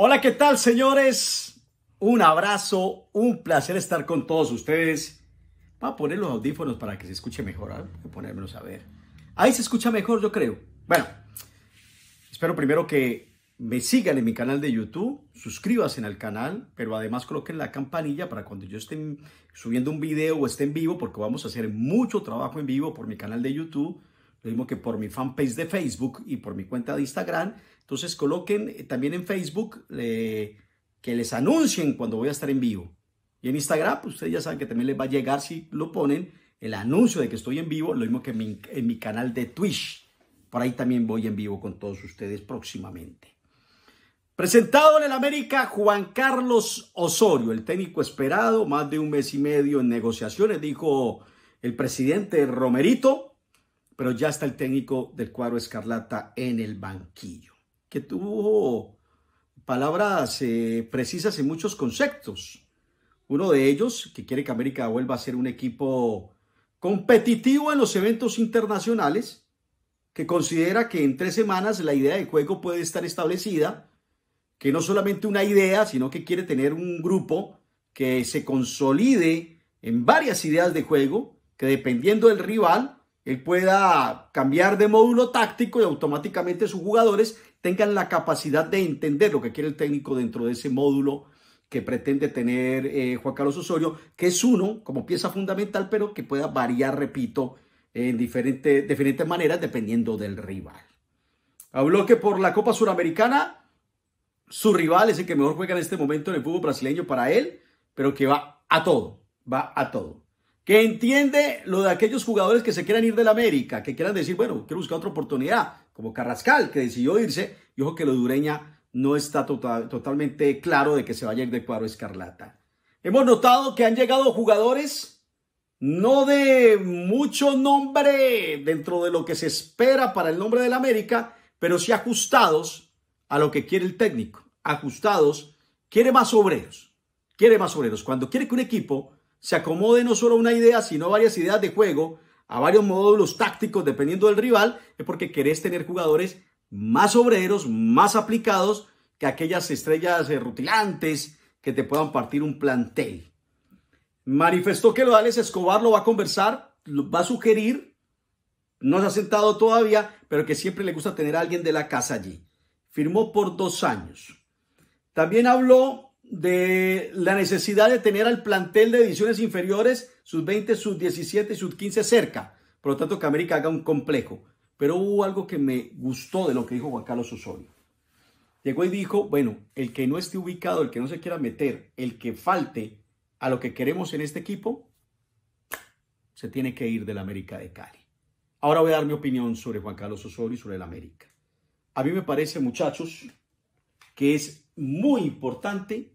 Hola, ¿qué tal, señores? Un abrazo, un placer estar con todos ustedes. Voy a poner los audífonos para que se escuche mejor. ¿ah? Voy a ponérmelos a ver. Ahí se escucha mejor, yo creo. Bueno, espero primero que me sigan en mi canal de YouTube, suscríbanse al canal, pero además coloquen la campanilla para cuando yo esté subiendo un video o esté en vivo, porque vamos a hacer mucho trabajo en vivo por mi canal de YouTube lo mismo que por mi fanpage de Facebook y por mi cuenta de Instagram. Entonces coloquen eh, también en Facebook que les anuncien cuando voy a estar en vivo. Y en Instagram, pues ustedes ya saben que también les va a llegar si lo ponen el anuncio de que estoy en vivo, lo mismo que en mi canal de Twitch. Por ahí también voy en vivo con todos ustedes próximamente. Presentado en el América, Juan Carlos Osorio, el técnico esperado, más de un mes y medio en negociaciones, dijo el presidente Romerito pero ya está el técnico del cuadro Escarlata en el banquillo, que tuvo palabras eh, precisas en muchos conceptos. Uno de ellos, que quiere que América vuelva a ser un equipo competitivo en los eventos internacionales, que considera que en tres semanas la idea de juego puede estar establecida, que no solamente una idea, sino que quiere tener un grupo que se consolide en varias ideas de juego, que dependiendo del rival él pueda cambiar de módulo táctico y automáticamente sus jugadores tengan la capacidad de entender lo que quiere el técnico dentro de ese módulo que pretende tener eh, Juan Carlos Osorio, que es uno como pieza fundamental, pero que pueda variar, repito, en diferentes maneras dependiendo del rival. Habló que por la Copa Suramericana, su rival es el que mejor juega en este momento en el fútbol brasileño para él, pero que va a todo, va a todo que entiende lo de aquellos jugadores que se quieran ir del América, que quieran decir, bueno, quiero buscar otra oportunidad, como Carrascal, que decidió irse, y ojo que lo dureña no está tota-, totalmente claro de que se vaya a ir de cuadro escarlata. Hemos notado que han llegado jugadores no de mucho nombre dentro de lo que se espera para el nombre del América, pero sí ajustados a lo que quiere el técnico, ajustados, quiere más obreros, quiere más obreros. Cuando quiere que un equipo se acomode no solo una idea, sino varias ideas de juego, a varios módulos tácticos dependiendo del rival, es porque querés tener jugadores más obreros, más aplicados que aquellas estrellas eh, rutilantes que te puedan partir un plantel. Manifestó que lo de Alex Escobar lo va a conversar, lo va a sugerir, no se ha sentado todavía, pero que siempre le gusta tener a alguien de la casa allí. Firmó por dos años. También habló de la necesidad de tener al plantel de ediciones inferiores, sus 20, sus 17 y sus 15 cerca. Por lo tanto, que América haga un complejo. Pero hubo algo que me gustó de lo que dijo Juan Carlos Osorio. Llegó y dijo, bueno, el que no esté ubicado, el que no se quiera meter, el que falte a lo que queremos en este equipo, se tiene que ir del América de Cali. Ahora voy a dar mi opinión sobre Juan Carlos Osorio y sobre el América. A mí me parece, muchachos, que es muy importante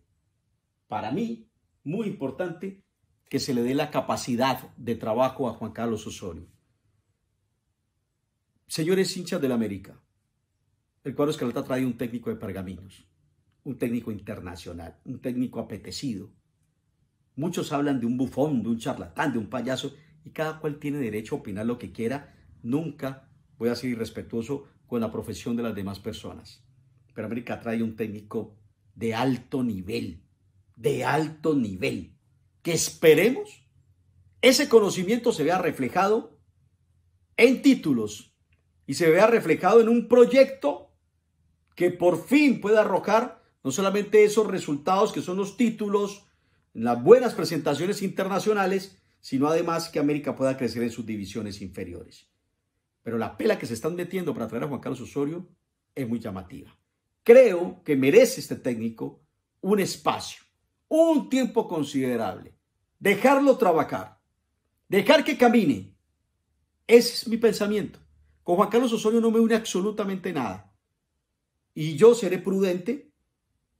para mí, muy importante, que se le dé la capacidad de trabajo a Juan Carlos Osorio. Señores hinchas del América, el cuadro Escarlata trae un técnico de pergaminos, un técnico internacional, un técnico apetecido. Muchos hablan de un bufón, de un charlatán, de un payaso, y cada cual tiene derecho a opinar lo que quiera. Nunca voy a ser irrespetuoso con la profesión de las demás personas. Pero América trae un técnico de alto nivel, de alto nivel, que esperemos ese conocimiento se vea reflejado en títulos y se vea reflejado en un proyecto que por fin pueda arrojar no solamente esos resultados que son los títulos, las buenas presentaciones internacionales, sino además que América pueda crecer en sus divisiones inferiores. Pero la pela que se están metiendo para traer a Juan Carlos Osorio es muy llamativa. Creo que merece este técnico un espacio un tiempo considerable, dejarlo trabajar, dejar que camine. Ese es mi pensamiento. Con Juan Carlos Osorio no me une absolutamente nada. Y yo seré prudente,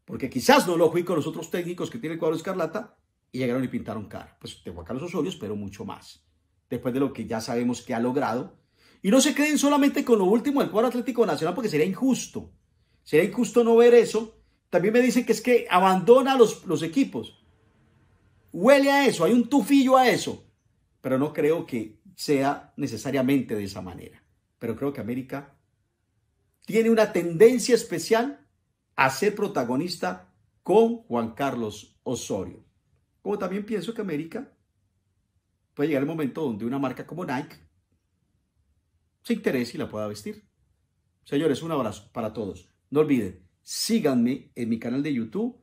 porque quizás no lo fui con los otros técnicos que tiene el cuadro escarlata y llegaron y pintaron cara. Pues de Juan Carlos Osorio espero mucho más, después de lo que ya sabemos que ha logrado. Y no se queden solamente con lo último del cuadro Atlético Nacional, porque sería injusto. Sería injusto no ver eso también me dicen que es que abandona los, los equipos. Huele a eso, hay un tufillo a eso. Pero no creo que sea necesariamente de esa manera. Pero creo que América tiene una tendencia especial a ser protagonista con Juan Carlos Osorio. Como también pienso que América puede llegar el momento donde una marca como Nike se interese y la pueda vestir. Señores, un abrazo para todos. No olviden, síganme en mi canal de YouTube,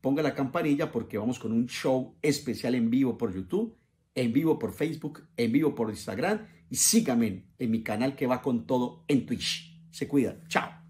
ponga la campanilla porque vamos con un show especial en vivo por YouTube, en vivo por Facebook, en vivo por Instagram y síganme en mi canal que va con todo en Twitch. Se cuidan. Chao.